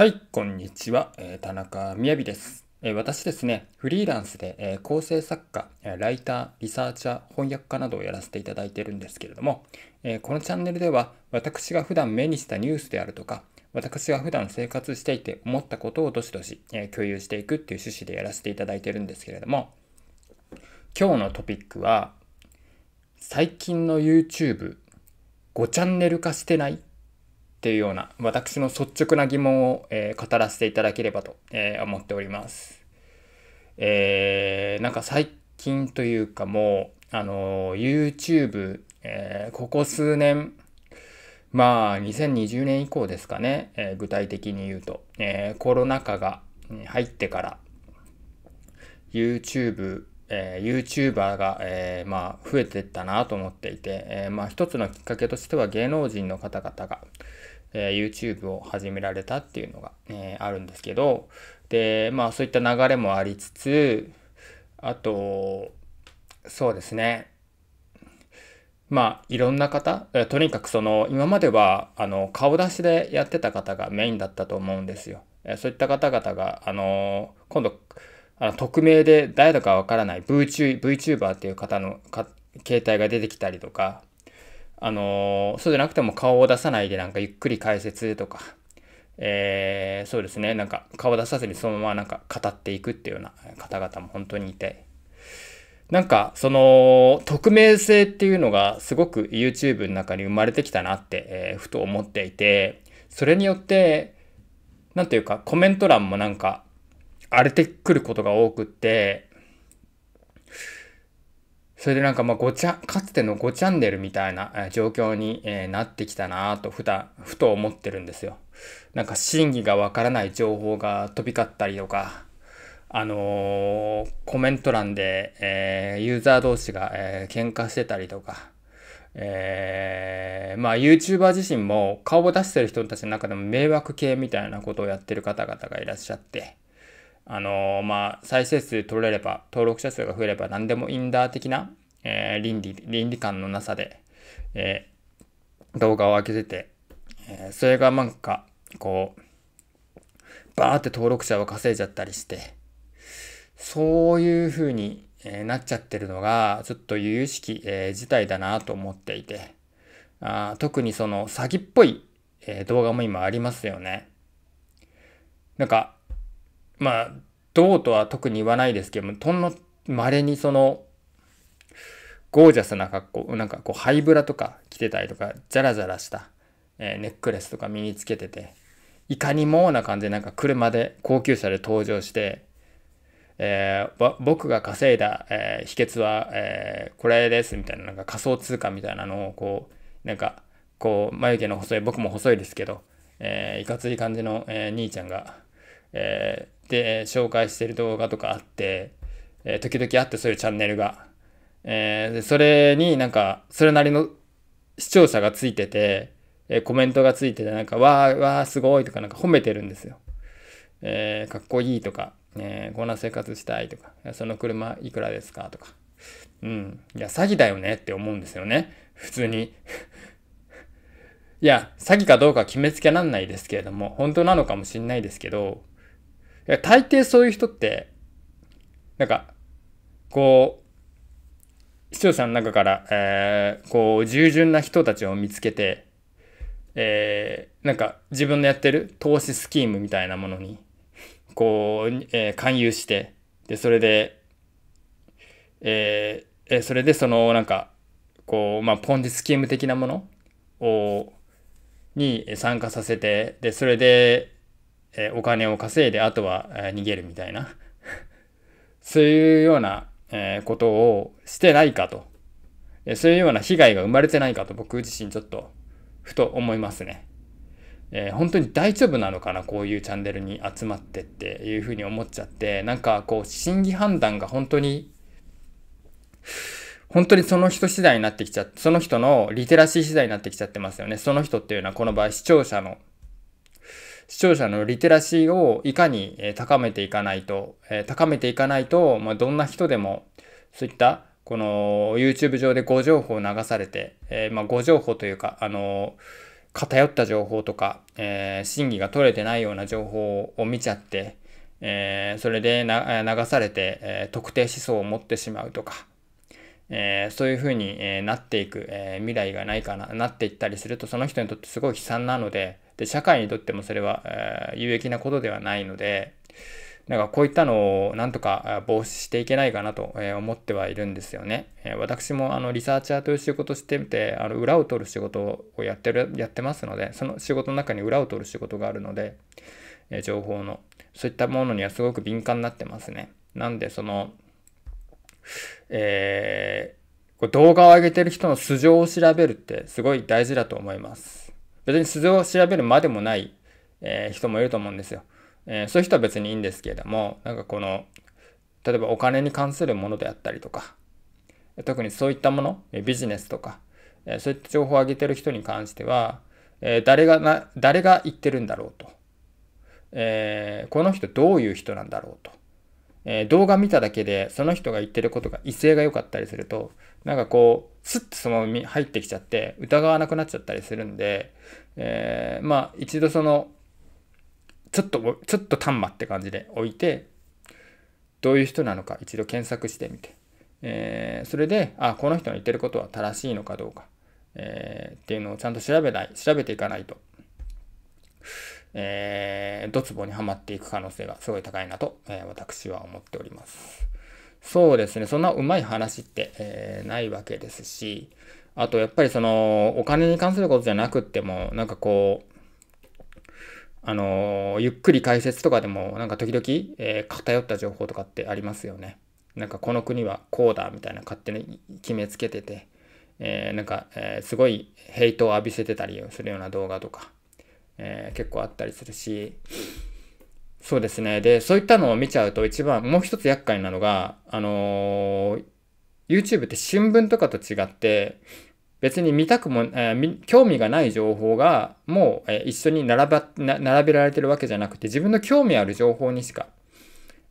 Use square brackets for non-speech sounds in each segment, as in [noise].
はい、こんにちは。えー、田中みやびです。えー、私ですね、フリーランスで、えー、構成作家、ライター、リサーチャー、翻訳家などをやらせていただいているんですけれども、えこのチャンネルでは私が普段目にしたニュースであるとか、私が普段生活していて思ったことをどしどし、え共有していくっていう趣旨でやらせていただいてるんですけれども、今日のトピックは、最近の YouTube、5チャンネル化してないっていうような私の率直な疑問を、えー、語らせていただければと、えー、思っております。えー、なんか最近というかもう、あの YouTube、えここ数年、まあ2020年以降ですかね、え具体的に言うと、えコロナ禍が入ってから YouTube えー、YouTuber が、えー、まあ、増えてったなと思っていて、えー、まあ、一つのきっかけとしては芸能人の方々が、え YouTube を始められたっていうのが、えあるんですけど、で、まあそういった流れもありつつ、あと、そうですね。まあいろんな方、とにかくその今まではあの顔出しでやってた方がメインだったと思うんですよ。そういった方々が、あの今度、あの匿名で誰だかわからない VTuber, VTuber っていう方のか携帯が出てきたりとか、あのそうじゃなくても顔を出さないでなんかゆっくり解説とか、えー、そうですね、なんか顔出さずにそのままなんか語っていくっていうような方々も本当にいて、なんかその匿名性っていうのがすごく YouTube の中に生まれてきたなって、えー、ふと思っていて、それによって、何ていうかコメント欄もなんか荒れてくることが多くって、それでなんかまあごちゃ、かつての5チャンネルみたいな状況に、えなってきたなとふた、ふと思ってるんですよ。なんか真偽がわからない情報が飛び交ったりとか、あのー、コメント欄で、えー、ユーザー同士が、えー、喧嘩してたりとか、えー、まあ YouTuber 自身も顔を出してる人たちの中でも迷惑系みたいなことをやってる方々がいらっしゃって、あのまあ、再生数取れれば、登録者数が増えれば何でもインダー的な、えー、倫理、倫理観のなさで、えー、動画を上げてて、えー、それがなんか、こう、バーって登録者を稼いじゃったりして、そういう風に、えなっちゃってるのが、ちょっと由々しき、え事態だなと思っていて、あ特にその詐欺っぽい、え動画も今ありますよね。なんか、まあ、どうとは特に言わないですけども、とんの稀にその、ゴージャスな格好、なんかこう、ハイブラとか着てたりとか、ザラザラした、えー、ネックレスとか身につけてて、いかにもな感じで、なんか車で、高級車で登場して、えー、僕が稼いだ、えー、秘訣は、えー、これですみたいななんか仮想通貨みたいなのをこうなんかこう眉毛の細い僕も細いですけど、えいかつい感じの、え兄ちゃんがえー、で、紹介してる動画とかあって、えー、時々あってそういうチャンネルが。えー、でそれになんか、それなりの視聴者がついてて、えコメントがついてて、なんか、わー、わー、すごいとか、なんか褒めてるんですよ。えー、かっこいいとか、えー、こんな生活したいとか、その車いくらですかとか。うん。いや、詐欺だよねって思うんですよね。普通に。[laughs] いや、詐欺かどうか決めつけなんないですけれども、本当なのかもしんないですけど、大抵そういう人って、なんか、こう、視聴者の中から、えー、こう、従順な人たちを見つけて、えー、なんか自分のやってる投資スキームみたいなものに、こう、えー、勧誘して、で、それで、ええー、それでその、なんか、こう、まあ、ポンジスキーム的なものを、に参加させて、で、それで、えお金を稼いで、あとは、え逃げるみたいな [laughs] そういうような、えことをしてないかと、えそういうような被害が生まれてないかと、僕自身ちょっと、ふと思いますね。えー、本当に大丈夫なのかなこういうチャンネルに集まってっていうふうに思っちゃってなんかこう審議判断が本当に本当にその人次第になってきちゃってその人のリテラシー次第になってきちゃってますよねその人っていうのはこの場合視聴者の視聴者のリテラシーをいかに高めていかないと、高めていかないと、まあ、どんな人でも、そういった、この YouTube 上で誤情報を流されて、えまあ、誤情報というか、あの偏った情報とか、えー、審議が取れてないような情報を見ちゃって、えー、それで流されて、えー、特定思想を持ってしまうとか、えー、そういうふうに、えなっていく、え未来がないかな、なっていったりすると、その人にとってすごい悲惨なので、で、社会にとってもそれは、えー、有益なことではないので、なんかこういったのをなんとか防止していけないかなと思ってはいるんですよね。私もあのリサーチャーという仕事してみて、あの裏を取る仕事をやってる、やってますので、その仕事の中に裏を取る仕事があるので、情報の。そういったものにはすごく敏感になってますね。なんでその、えー、動画を上げてる人の素性を調べるってすごい大事だと思います。別に鈴を調べるまでもない、え人もいると思うんですよ、えそういう人は別にいいんですけれども、なんかこの、例えばお金に関するものであったりとか、特にそういったもの、ビジネスとか、そういった情報を上げてる人に関しては、誰がな、誰が言ってるんだろうと。えー、この人どういう人なんだろうと。えー、動画見ただけでその人が言ってることが威勢が良かったりするとなんかこう、スッとそのまま入ってきちゃって、疑わなくなっちゃったりするんで、えー、まあ一度その、ちょっと、ちょっと端末って感じで置いて、どういう人なのか一度検索してみて、えー、それで、あ、この人の言ってることは正しいのかどうか、えー、っていうのをちゃんと調べない、調べていかないと、えー、ドツボにはまっていく可能性がすごい高いなと、えー、私は思っております。そうですね、そんなうまい話って、えー、ないわけですし、あとやっぱりそのお金に関することじゃなくっても、なんかこう、あのゆっくり解説とかでもなんか時々、えー、偏った情報とかってありますよね。なんかこの国はこうだみたいな勝手に決めつけてて、えー、なんか、えー、すごいヘイトを浴びせてたりするような動画とか、え結構あったりするし、そうですね。で、そういったのを見ちゃうと一番、もう一つ厄介なのが、あのー、YouTube って新聞とかと違って、別に見たくも、えー、興味がない情報がもう、えー、一緒に並ば並べられてるわけじゃなくて自分の興味ある情報にしか、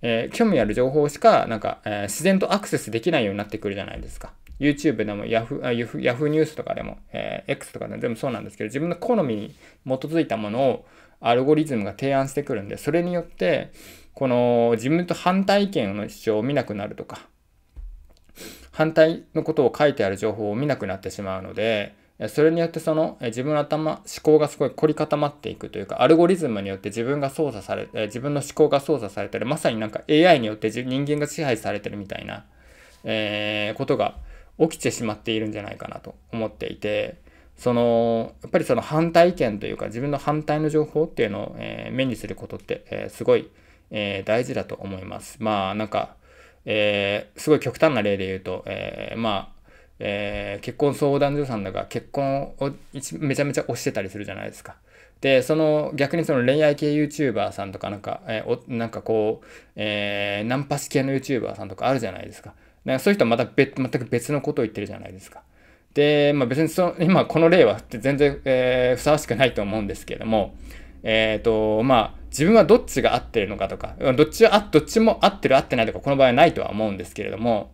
えー、興味ある情報しかなんか、え自然とアクセスできないようになってくるじゃないですか YouTube でも Yahoo, y a ニュースとかでも、え X とかでも全部そうなんですけど自分の好みに基づいたものをアルゴリズムが提案してくるんで、それによって、この自分と反対意見の主張を見なくなるとか、反対のことを書いてある情報を見なくなってしまうので、それによってその自分の頭、思考がすごい凝り固まっていくというか、アルゴリズムによって自分が操作され、自分の思考が操作されてる、まさになんか AI によって人間が支配されてるみたいな、えー、ことが起きてしまっているんじゃないかなと思っていて、そのやっぱりその反対意見というか自分の反対の情報っていうのを、えー、目にすることって、えー、すごい、えー、大事だと思います。まあなんか、えすごい極端な例で言うと、えまあ、え結婚相談所さんだが結婚をめちゃめちゃ推してたりするじゃないですか。でその逆にその恋愛系 YouTuber さんとかなんか,、えおなんかこう、えナンパ式系の YouTuber さんとかあるじゃないですか。かそういう人はまた別全く別のことを言ってるじゃないですか。で、まあ、別にその今この例は全然、えー、ふさわしくないと思うんですけれども、えっ、ー、と、まあ、自分はどっちが合ってるのかとか、どっちは、どっちも合ってる合ってないとか、この場合はないとは思うんですけれども、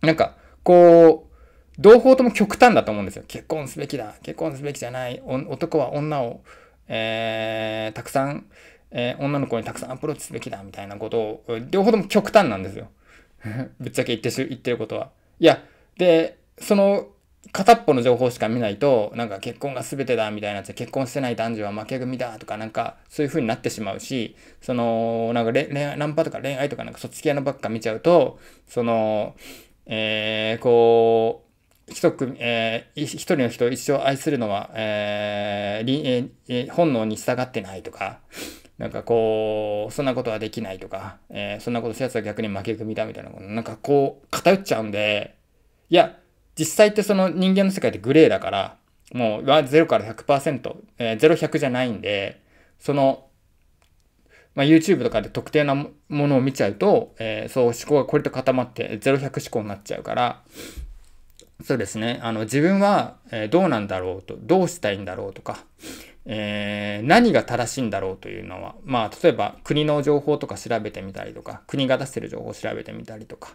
なんか、こう、同胞とも極端だと思うんですよ。結婚すべきだ、結婚すべきじゃない、男は女を、えー、たくさん、えー、女の子にたくさんアプローチすべきだ、みたいなことを、両方とも極端なんですよ。[laughs] ぶっちゃけ言って言ってることは。いや、で、その、片っぽの情報しか見ないと、なんか結婚が全てだみたいなやつで、結婚してない男女は負け組だとか、なんかそういう風になってしまうし、その、なんかナンパとか恋愛とかなんかそっち系のばっか見ちゃうと、その、えー、こう、一組、えー、一人の人を一生愛するのは、えー、りえー、本能に従ってないとか、なんかこう、そんなことはできないとか、えー、そんなことしたやつは逆に負け組だみたいな、なんかこう、偏っちゃうんで、いや、実際ってその人間の世界ってグレーだから、もう0から100%、えー、0100じゃないんで、その、まあ、YouTube とかで特定なものを見ちゃうと、えー、そう思考がこれと固まって0100思考になっちゃうから、そうですね、あの自分はどうなんだろうと、どうしたいんだろうとか、えー、何が正しいんだろうというのは、まあ、例えば国の情報とか調べてみたりとか、国が出してる情報を調べてみたりとか、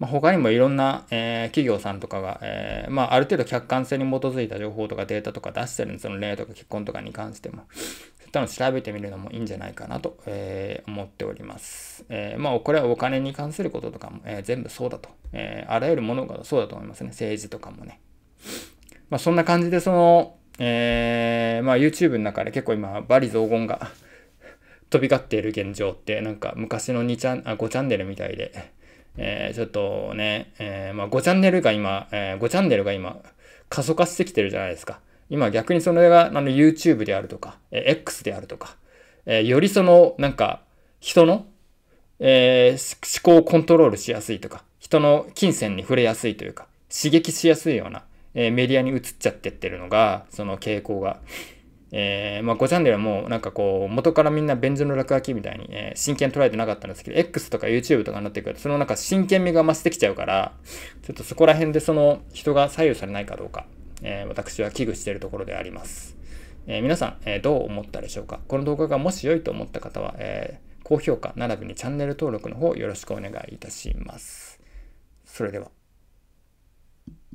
まあ、他にもいろんな、えー、企業さんとかが、えー、まあ、ある程度客観性に基づいた情報とかデータとか出してるんで、その例とか結婚とかに関しても、そういったのを調べてみるのもいいんじゃないかなと、え思っております。えまあ、これはお金に関することとかも、え全部そうだと、えあらゆるものがそうだと思いますね。政治とかもね。まあ、そんな感じで、その、えー、まあ YouTube の中で結構今、バリ雑言が [laughs] 飛び交っている現状って、なんか昔の2チャン、あ、5チャンネルみたいで、えー、ちょっとね、えー、まあ5チャンネルが今、えー、5チャンネルが今、過疎化してきてるじゃないですか。今逆にそれがあの YouTube であるとか、え X であるとか、えよりその、なんか、人の、え思考をコントロールしやすいとか、人の金銭に触れやすいというか、刺激しやすいような、えー、メディアに移っちゃってってるのが、その傾向が。[laughs] えー、まあ、5チャンネルはもうなんかこう、元からみんな便所の落書きみたいに、えー、真剣捉えてなかったんですけど、X とか YouTube とかになってくると、そのなんか真剣味が増してきちゃうから、ちょっとそこら辺でその人が左右されないかどうか、えー、私は危惧しているところであります。え皆さん、えどう思ったでしょうかこの動画がもし良いと思った方は、え高評価並びにチャンネル登録の方よろしくお願いいたします。それでは。